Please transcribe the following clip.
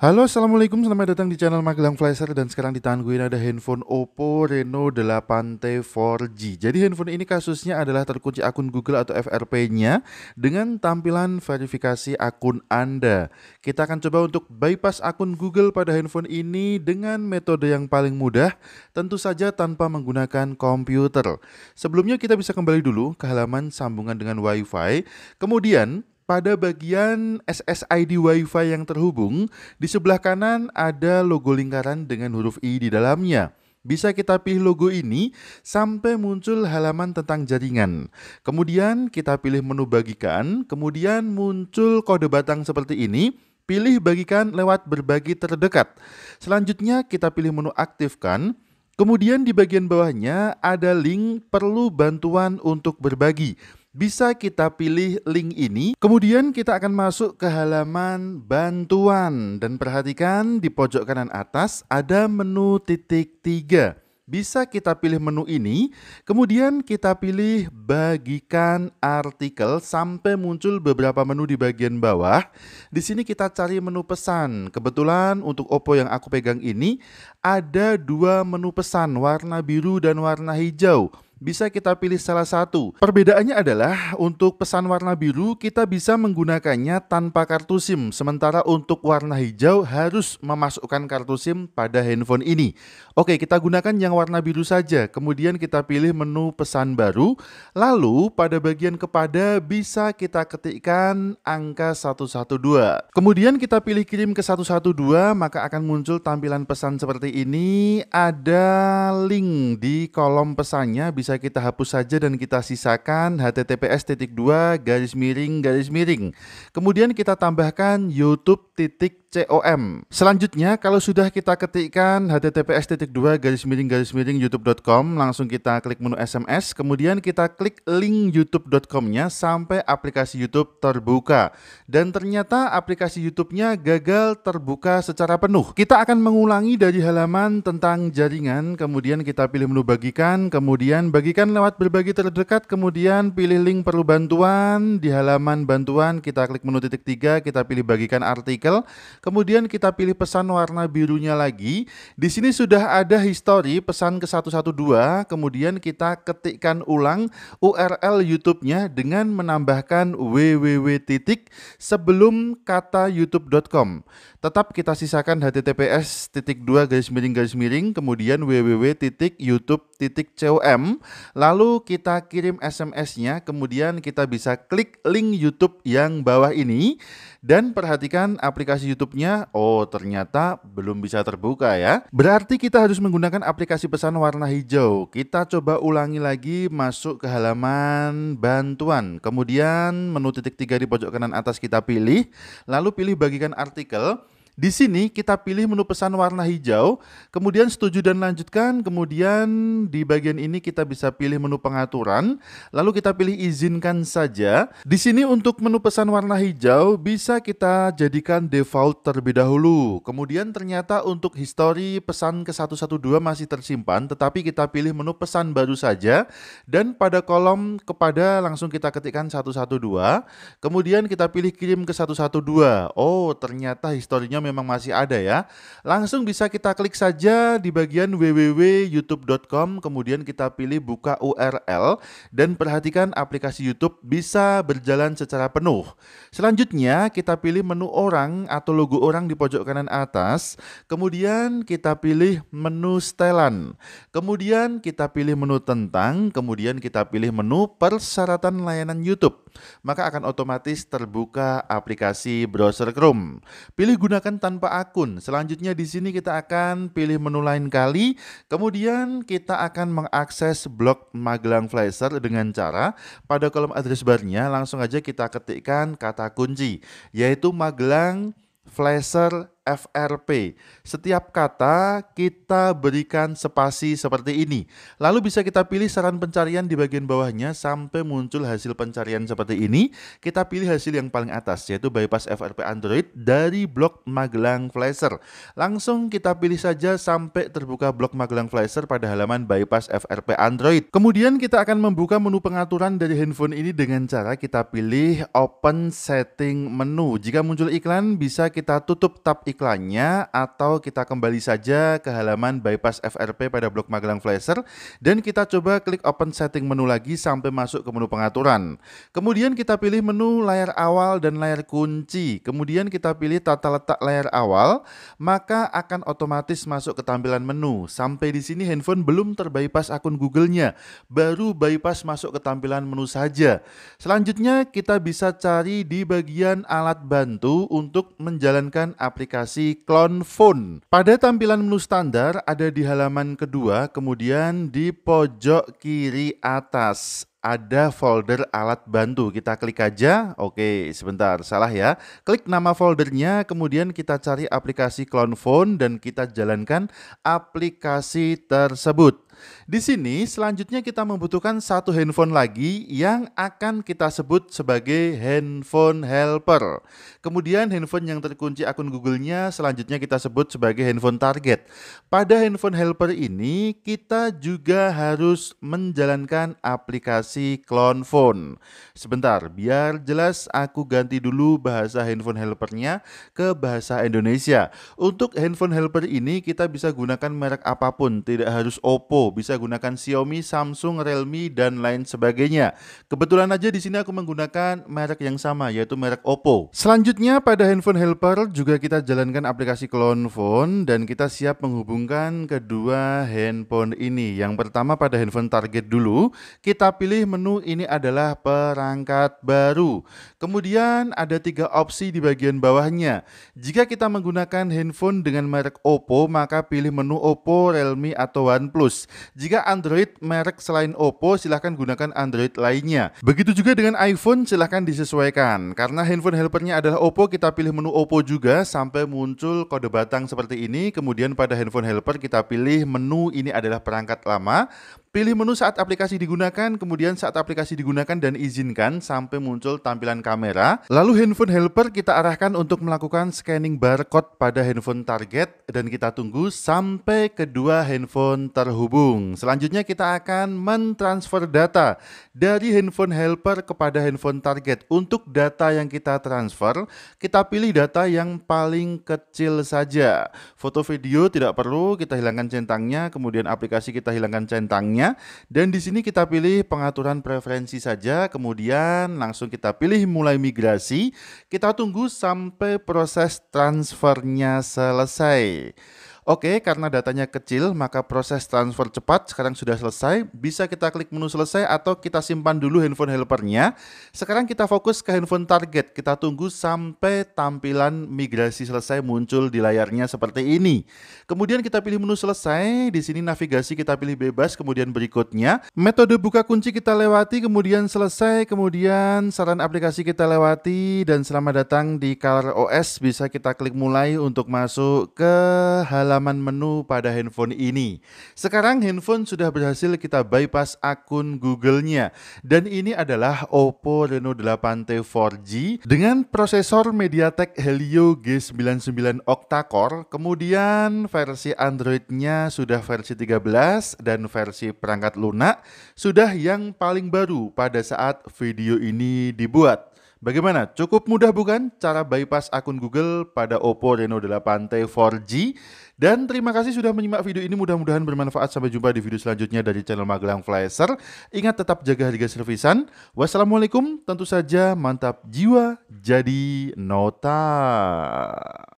Halo assalamualaikum selamat datang di channel Magelang Flasher dan sekarang di tangan gue ini ada handphone Oppo Reno 8T 4G Jadi handphone ini kasusnya adalah terkunci akun Google atau FRP nya dengan tampilan verifikasi akun Anda Kita akan coba untuk bypass akun Google pada handphone ini dengan metode yang paling mudah Tentu saja tanpa menggunakan komputer Sebelumnya kita bisa kembali dulu ke halaman sambungan dengan WiFi Kemudian pada bagian SSID WiFi yang terhubung, di sebelah kanan ada logo lingkaran dengan huruf I di dalamnya. Bisa kita pilih logo ini sampai muncul halaman tentang jaringan. Kemudian kita pilih menu bagikan, kemudian muncul kode batang seperti ini. Pilih bagikan lewat berbagi terdekat. Selanjutnya kita pilih menu aktifkan. Kemudian di bagian bawahnya ada link perlu bantuan untuk berbagi bisa kita pilih link ini. Kemudian kita akan masuk ke halaman bantuan dan perhatikan di pojok kanan atas ada menu titik tiga. Bisa kita pilih menu ini, kemudian kita pilih bagikan artikel sampai muncul beberapa menu di bagian bawah. Di sini kita cari menu pesan. Kebetulan untuk Oppo yang aku pegang ini ada dua menu pesan, warna biru dan warna hijau bisa kita pilih salah satu. Perbedaannya adalah untuk pesan warna biru kita bisa menggunakannya tanpa kartu SIM, sementara untuk warna hijau harus memasukkan kartu SIM pada handphone ini. Oke, kita gunakan yang warna biru saja, kemudian kita pilih menu pesan baru, lalu pada bagian kepada bisa kita ketikkan angka 112. Kemudian kita pilih kirim ke 112, maka akan muncul tampilan pesan seperti ini, ada link di kolom pesannya bisa bisa kita hapus saja dan kita sisakan https titik dua garis miring garis miring. Kemudian kita tambahkan youtube titik com. Selanjutnya kalau sudah kita ketikkan https titik dua garis miring garis miring youtube.com langsung kita klik menu SMS kemudian kita klik link youtube.com-nya sampai aplikasi YouTube terbuka dan ternyata aplikasi YouTube-nya gagal terbuka secara penuh. Kita akan mengulangi dari halaman tentang jaringan kemudian kita pilih menu bagikan kemudian bagikan lewat berbagi terdekat kemudian pilih link perlu bantuan di halaman bantuan kita klik menu titik tiga kita pilih bagikan artikel Kemudian kita pilih pesan warna birunya lagi. Di sini sudah ada history pesan ke 112, kemudian kita ketikkan ulang URL YouTube-nya dengan menambahkan www titik sebelum kata youtube.com. Tetap kita sisakan https titik dua garis miring garis miring kemudian www titik youtube titik com lalu kita kirim SMS-nya kemudian kita bisa klik link YouTube yang bawah ini dan perhatikan aplikasi YouTube-nya, oh ternyata belum bisa terbuka ya. Berarti kita harus menggunakan aplikasi pesan warna hijau. Kita coba ulangi lagi masuk ke halaman bantuan. Kemudian menu titik tiga di pojok kanan atas kita pilih, lalu pilih bagikan artikel. Di sini kita pilih menu pesan warna hijau, kemudian setuju dan lanjutkan, kemudian di bagian ini kita bisa pilih menu pengaturan, lalu kita pilih izinkan saja. Di sini untuk menu pesan warna hijau bisa kita jadikan default terlebih dahulu. Kemudian ternyata untuk histori pesan ke 112 masih tersimpan, tetapi kita pilih menu pesan baru saja dan pada kolom kepada langsung kita ketikkan 112, kemudian kita pilih kirim ke 112. Oh, ternyata historinya memang masih ada ya. Langsung bisa kita klik saja di bagian www.youtube.com kemudian kita pilih buka URL dan perhatikan aplikasi YouTube bisa berjalan secara penuh. Selanjutnya kita pilih menu orang atau logo orang di pojok kanan atas, kemudian kita pilih menu setelan. Kemudian kita pilih menu tentang, kemudian kita pilih menu persyaratan layanan YouTube. Maka akan otomatis terbuka aplikasi browser Chrome. Pilih gunakan tanpa akun. Selanjutnya di sini kita akan pilih menu lain kali, kemudian kita akan mengakses blog Magelang Flasher dengan cara pada kolom address barnya langsung aja kita ketikkan kata kunci yaitu Magelang Flasher FRP. Setiap kata kita berikan spasi seperti ini. Lalu bisa kita pilih saran pencarian di bagian bawahnya sampai muncul hasil pencarian seperti ini. Kita pilih hasil yang paling atas yaitu bypass FRP Android dari blok Magelang Flasher. Langsung kita pilih saja sampai terbuka blok Magelang Flasher pada halaman bypass FRP Android. Kemudian kita akan membuka menu pengaturan dari handphone ini dengan cara kita pilih open setting menu. Jika muncul iklan bisa kita tutup tab iklannya atau kita kembali saja ke halaman bypass FRP pada blok Magelang Flasher dan kita coba klik open setting menu lagi sampai masuk ke menu pengaturan. Kemudian kita pilih menu layar awal dan layar kunci. Kemudian kita pilih tata letak layar awal, maka akan otomatis masuk ke tampilan menu. Sampai di sini handphone belum terbypass akun Google-nya, baru bypass masuk ke tampilan menu saja. Selanjutnya kita bisa cari di bagian alat bantu untuk menjalankan aplikasi aplikasi Clone Phone. Pada tampilan menu standar ada di halaman kedua, kemudian di pojok kiri atas ada folder alat bantu. Kita klik aja. Oke, sebentar, salah ya. Klik nama foldernya, kemudian kita cari aplikasi Clone Phone dan kita jalankan aplikasi tersebut. Di sini selanjutnya kita membutuhkan satu handphone lagi yang akan kita sebut sebagai handphone helper. Kemudian handphone yang terkunci akun Google-nya selanjutnya kita sebut sebagai handphone target. Pada handphone helper ini kita juga harus menjalankan aplikasi clone phone. Sebentar, biar jelas aku ganti dulu bahasa handphone helpernya ke bahasa Indonesia. Untuk handphone helper ini kita bisa gunakan merek apapun, tidak harus Oppo, bisa gunakan Xiaomi, Samsung, Realme dan lain sebagainya. Kebetulan aja di sini aku menggunakan merek yang sama yaitu merek Oppo. Selanjutnya pada handphone helper juga kita jalankan aplikasi clone phone dan kita siap menghubungkan kedua handphone ini. Yang pertama pada handphone target dulu, kita pilih menu ini adalah perangkat baru. Kemudian ada tiga opsi di bagian bawahnya. Jika kita menggunakan handphone dengan merek Oppo, maka pilih menu Oppo, Realme, atau OnePlus. Jika Android merek selain Oppo, silahkan gunakan Android lainnya. Begitu juga dengan iPhone, silahkan disesuaikan. Karena handphone helpernya adalah Oppo, kita pilih menu Oppo juga sampai muncul kode batang seperti ini. Kemudian pada handphone helper kita pilih menu ini adalah perangkat lama. Pilih menu saat aplikasi digunakan, kemudian saat aplikasi digunakan dan izinkan sampai muncul tampilan kamera. Lalu handphone helper kita arahkan untuk melakukan scanning barcode pada handphone target dan kita tunggu sampai kedua handphone terhubung. Selanjutnya kita akan mentransfer data dari handphone helper kepada handphone target. Untuk data yang kita transfer, kita pilih data yang paling kecil saja. Foto video tidak perlu, kita hilangkan centangnya, kemudian aplikasi kita hilangkan centangnya settingnya dan di sini kita pilih pengaturan preferensi saja kemudian langsung kita pilih mulai migrasi kita tunggu sampai proses transfernya selesai Oke, karena datanya kecil, maka proses transfer cepat sekarang sudah selesai. Bisa kita klik menu selesai atau kita simpan dulu handphone helpernya. Sekarang kita fokus ke handphone target. Kita tunggu sampai tampilan migrasi selesai muncul di layarnya seperti ini. Kemudian kita pilih menu selesai. Di sini navigasi kita pilih bebas, kemudian berikutnya. Metode buka kunci kita lewati, kemudian selesai, kemudian saran aplikasi kita lewati. Dan selamat datang di Color OS. Bisa kita klik mulai untuk masuk ke halaman halaman menu pada handphone ini. Sekarang handphone sudah berhasil kita bypass akun Google-nya dan ini adalah Oppo Reno 8T 4G dengan prosesor MediaTek Helio G99 octa-core, kemudian versi Android-nya sudah versi 13 dan versi perangkat lunak sudah yang paling baru pada saat video ini dibuat. Bagaimana? Cukup mudah bukan cara bypass akun Google pada Oppo Reno 8T 4G? Dan terima kasih sudah menyimak video ini, mudah-mudahan bermanfaat. Sampai jumpa di video selanjutnya dari channel Magelang Flasher. Ingat tetap jaga harga servisan. Wassalamualaikum, tentu saja mantap jiwa jadi nota.